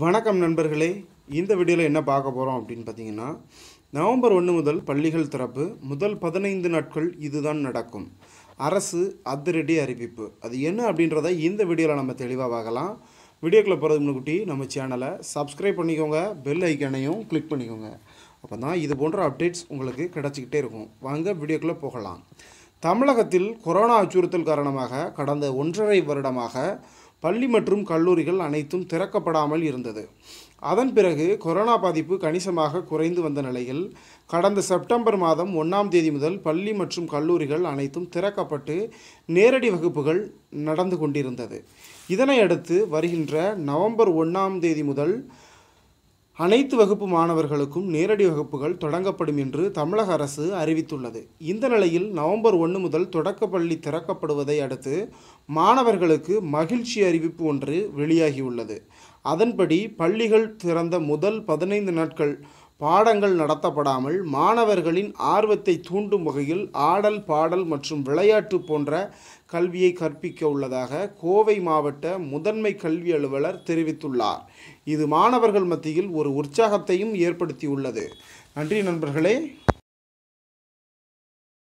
வணக்கம் நண்பர்களே இந்த வீடியோவில் என்ன பார்க்க போகிறோம் அப்படின்னு பார்த்தீங்கன்னா நவம்பர் ஒன்று முதல் பள்ளிகள் திறப்பு முதல் பதினைந்து நாட்கள் இதுதான் நடக்கும் அரசு அதிரடி அறிவிப்பு அது என்ன அப்படின்றத இந்த வீடியோவில் நம்ம தெளிவாக பார்க்கலாம் வீடியோக்குள்ளே போகிறது முன்னுக்குட்டி நம்ம சேனலை சப்ஸ்கிரைப் பண்ணிக்கோங்க பெல் ஐக்கனையும் கிளிக் பண்ணிக்கோங்க அப்போ தான் இது போன்ற அப்டேட்ஸ் உங்களுக்கு கிடச்சிக்கிட்டே இருக்கும் வாங்க வீடியோக்குள்ளே போகலாம் தமிழகத்தில் கொரோனா அச்சுறுத்தல் காரணமாக கடந்த ஒன்றரை வருடமாக பள்ளி மற்றும் கல்லூரிகள் அனைத்தும் திறக்கப்படாமல் இருந்தது அதன் பிறகு கொரோனா பாதிப்பு கணிசமாக குறைந்து வந்த நிலையில் கடந்த செப்டம்பர் மாதம் ஒன்றாம் தேதி முதல் பள்ளி மற்றும் கல்லூரிகள் அனைத்தும் திறக்கப்பட்டு நேரடி வகுப்புகள் நடந்து கொண்டிருந்தது இதனையடுத்து வருகின்ற நவம்பர் ஒன்றாம் தேதி முதல் அனைத்து வகுப்பு மாணவர்களுக்கும் நேரடி வகுப்புகள் தொடங்கப்படும் என்று தமிழக அரசு அறிவித்துள்ளது இந்த நிலையில் நவம்பர் ஒன்று முதல் தொடக்கப்பள்ளி திறக்கப்படுவதை அடுத்து மாணவர்களுக்கு மகிழ்ச்சி அறிவிப்பு ஒன்று வெளியாகியுள்ளது அதன்படி பள்ளிகள் திறந்த முதல் பதினைந்து நாட்கள் பாடங்கள் நடத்தப்படாமல் மாணவர்களின் ஆர்வத்தை தூண்டும் வகையில் ஆடல் பாடல் மற்றும் விளையாட்டு போன்ற கல்வியை கற்பிக்க உள்ளதாக கோவை மாவட்ட முதன்மை கல்வி அலுவலர் தெரிவித்துள்ளார் இது மாணவர்கள் மத்தியில் ஒரு உற்சாகத்தையும் ஏற்படுத்தியுள்ளது நன்றி நண்பர்களே